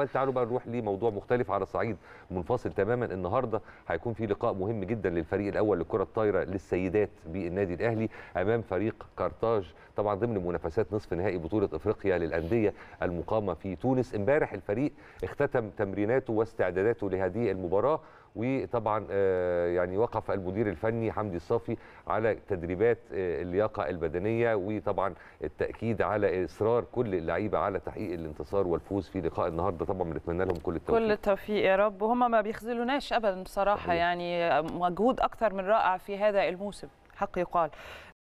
طيب، تعالوا بقى نروح لموضوع مختلف على صعيد منفصل تماما النهارده هيكون في لقاء مهم جدا للفريق الاول للكره الطايره للسيدات بالنادي الاهلي امام فريق كارتاج طبعا ضمن منافسات نصف نهائي بطوله افريقيا للانديه المقامه في تونس امبارح الفريق اختتم تمريناته واستعداداته لهذه المباراه وطبعا آه، يعني وقف المدير الفني حمدي الصافي على تدريبات آه، اللياقه البدنيه وطبعا التاكيد على اصرار كل اللعيبه على تحقيق الانتصار والفوز في لقاء النهارده طبعا بنتمنى لهم كل التوفيق كل التوفيق يا رب وهم ما بيخذلوناش ابدا بصراحه صحيح. يعني مجهود اكثر من رائع في هذا الموسم حق يقال